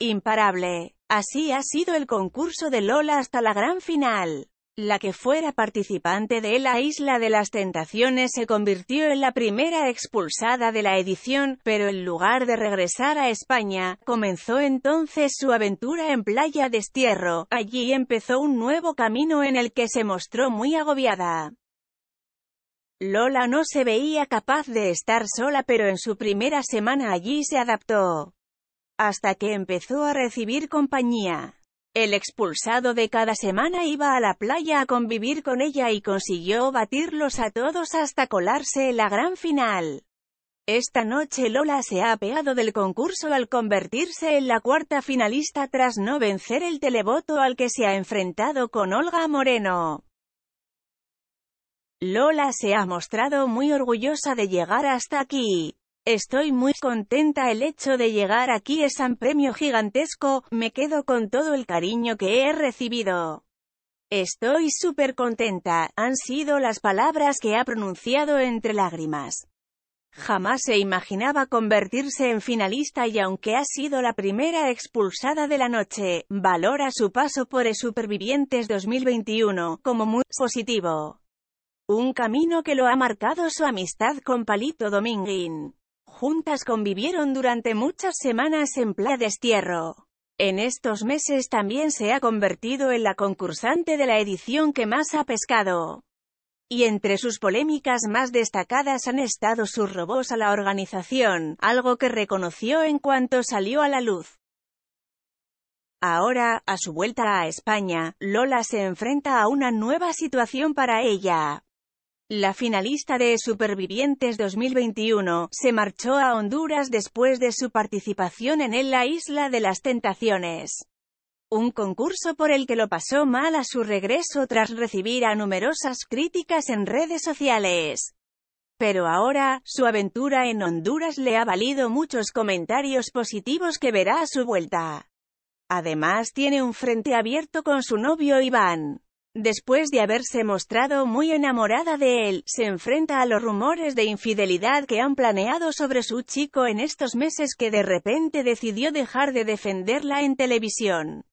imparable. Así ha sido el concurso de Lola hasta la gran final. La que fuera participante de la Isla de las Tentaciones se convirtió en la primera expulsada de la edición, pero en lugar de regresar a España, comenzó entonces su aventura en Playa Destierro. Allí empezó un nuevo camino en el que se mostró muy agobiada. Lola no se veía capaz de estar sola pero en su primera semana allí se adaptó hasta que empezó a recibir compañía. El expulsado de cada semana iba a la playa a convivir con ella y consiguió batirlos a todos hasta colarse en la gran final. Esta noche Lola se ha apeado del concurso al convertirse en la cuarta finalista tras no vencer el televoto al que se ha enfrentado con Olga Moreno. Lola se ha mostrado muy orgullosa de llegar hasta aquí, Estoy muy contenta el hecho de llegar aquí es un premio gigantesco, me quedo con todo el cariño que he recibido. Estoy súper contenta, han sido las palabras que ha pronunciado entre lágrimas. Jamás se imaginaba convertirse en finalista y aunque ha sido la primera expulsada de la noche, valora su paso por el Supervivientes 2021 como muy positivo. Un camino que lo ha marcado su amistad con Palito Dominguín juntas convivieron durante muchas semanas en pla destierro. En estos meses también se ha convertido en la concursante de la edición que más ha pescado. Y entre sus polémicas más destacadas han estado sus robos a la organización, algo que reconoció en cuanto salió a la luz. Ahora, a su vuelta a España, Lola se enfrenta a una nueva situación para ella. La finalista de Supervivientes 2021, se marchó a Honduras después de su participación en La Isla de las Tentaciones. Un concurso por el que lo pasó mal a su regreso tras recibir a numerosas críticas en redes sociales. Pero ahora, su aventura en Honduras le ha valido muchos comentarios positivos que verá a su vuelta. Además tiene un frente abierto con su novio Iván. Después de haberse mostrado muy enamorada de él, se enfrenta a los rumores de infidelidad que han planeado sobre su chico en estos meses que de repente decidió dejar de defenderla en televisión.